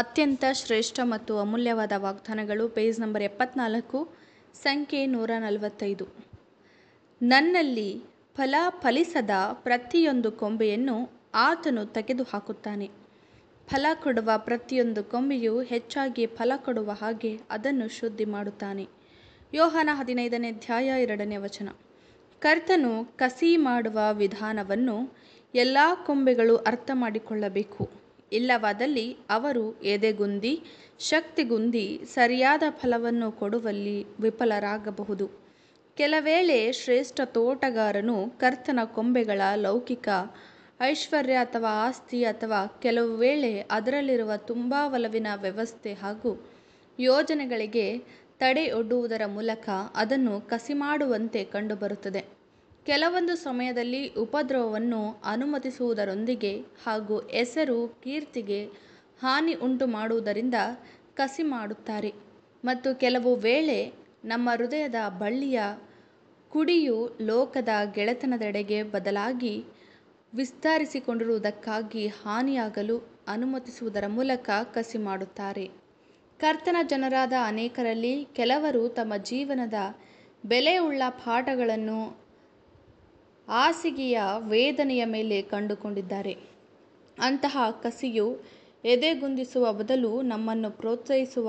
ಅತ್ಯಂತ ಶ್ರೇಷ್ಠ ಮತ್ತು ಅಮೂಲ್ಯವಾದ ವಾಗ್ದಾನಗಳು ಪೇಜ್ ನಂಬರ್ ಎಪ್ಪತ್ನಾಲ್ಕು ಸಂಖ್ಯೆ ನೂರ ನಲವತ್ತೈದು ನನ್ನಲ್ಲಿ ಫಲ ಫಲಿಸದ ಪ್ರತಿಯೊಂದು ಕೊಂಬೆಯನ್ನು ಆತನು ತೆಗೆದುಹಾಕುತ್ತಾನೆ ಫಲ ಕೊಡುವ ಪ್ರತಿಯೊಂದು ಕೊಂಬೆಯು ಹೆಚ್ಚಾಗಿ ಫಲ ಕೊಡುವ ಹಾಗೆ ಅದನ್ನು ಶುದ್ಧಿ ಮಾಡುತ್ತಾನೆ ಯೋಹನ ಹದಿನೈದನೇ ಧ್ಯಾಯ ಎರಡನೇ ವಚನ ಕರ್ತನು ಕಸಿ ಮಾಡುವ ವಿಧಾನವನ್ನು ಎಲ್ಲ ಕೊಂಬೆಗಳು ಅರ್ಥ ಮಾಡಿಕೊಳ್ಳಬೇಕು ಇಲ್ಲವಾದಲ್ಲಿ ಅವರು ಎದೆಗುಂದಿ ಶಕ್ತಿಗುಂದಿ ಸರಿಯಾದ ಫಲವನ್ನು ಕೊಡುವಲ್ಲಿ ವಿಫಲರಾಗಬಹುದು ಕೆಲವೇಳೆ ಶ್ರೇಷ್ಠ ತೋಟಗಾರನು ಕರ್ತನ ಕೊಂಬೆಗಳ ಲೌಕಿಕ ಐಶ್ವರ್ಯ ಅಥವಾ ಆಸ್ತಿ ಅಥವಾ ಕೆಲವು ವೇಳೆ ಅದರಲ್ಲಿರುವ ತುಂಬ ಒಲವಿನ ವ್ಯವಸ್ಥೆ ಹಾಗೂ ಯೋಜನೆಗಳಿಗೆ ತಡೆಯೊಡ್ಡುವುದರ ಮೂಲಕ ಅದನ್ನು ಕಸಿ ಮಾಡುವಂತೆ ಕಂಡುಬರುತ್ತದೆ ಕೆಲವೊಂದು ಸಮಯದಲ್ಲಿ ಉಪದ್ರವವನ್ನು ಅನುಮತಿಸುವುದರೊಂದಿಗೆ ಹಾಗೂ ಹೆಸರು ಕೀರ್ತಿಗೆ ಹಾನಿ ಉಂಟು ಮಾಡುವುದರಿಂದ ಕಸಿ ಮಾಡುತ್ತಾರೆ ಮತ್ತು ಕೆಲವು ವೇಳೆ ನಮ್ಮ ಹೃದಯದ ಬಳ್ಳಿಯ ಕುಡಿಯು ಲೋಕದ ಗೆಳೆತನದೆಡೆಗೆ ಬದಲಾಗಿ ವಿಸ್ತರಿಸಿಕೊಂಡಿರುವುದಕ್ಕಾಗಿ ಹಾನಿಯಾಗಲು ಅನುಮತಿಸುವುದರ ಮೂಲಕ ಕಸಿ ಮಾಡುತ್ತಾರೆ ಕರ್ತನ ಜನರಾದ ಅನೇಕರಲ್ಲಿ ಕೆಲವರು ತಮ್ಮ ಜೀವನದ ಬೆಲೆಯುಳ್ಳ ಪಾಠಗಳನ್ನು ಹಾಸಿಗೆಯ ವೇದನೆಯ ಮೇಲೆ ಕಂಡುಕೊಂಡಿದ್ದಾರೆ ಅಂತಹ ಕಸಿಯು ಎದೆಗುಂದಿಸುವ ಬದಲು ನಮ್ಮನ್ನು ಪ್ರೋತ್ಸಾಹಿಸುವ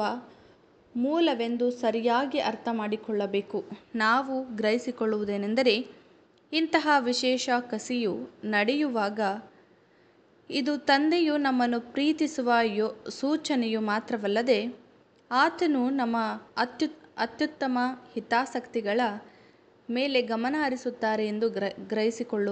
ಮೂಲವೆಂದು ಸರಿಯಾಗಿ ಅರ್ಥ ಮಾಡಿಕೊಳ್ಳಬೇಕು ನಾವು ಗ್ರಹಿಸಿಕೊಳ್ಳುವುದೇನೆಂದರೆ ಇಂತಹ ವಿಶೇಷ ಕಸಿಯು ನಡೆಯುವಾಗ ಇದು ತಂದೆಯು ನಮ್ಮನ್ನು ಪ್ರೀತಿಸುವ ಯೋ ಸೂಚನೆಯು ಮಾತ್ರವಲ್ಲದೆ ಆತನು ನಮ್ಮ ಅತ್ಯುತ್ ಅತ್ಯುತ್ತಮ ಹಿತಾಸಕ್ತಿಗಳ ಮೇಲೆ ಗಮನ ಹರಿಸುತ್ತಾರೆ ಎಂದು ಗ್ರಹಿಸಿಕೊಳ್ಳು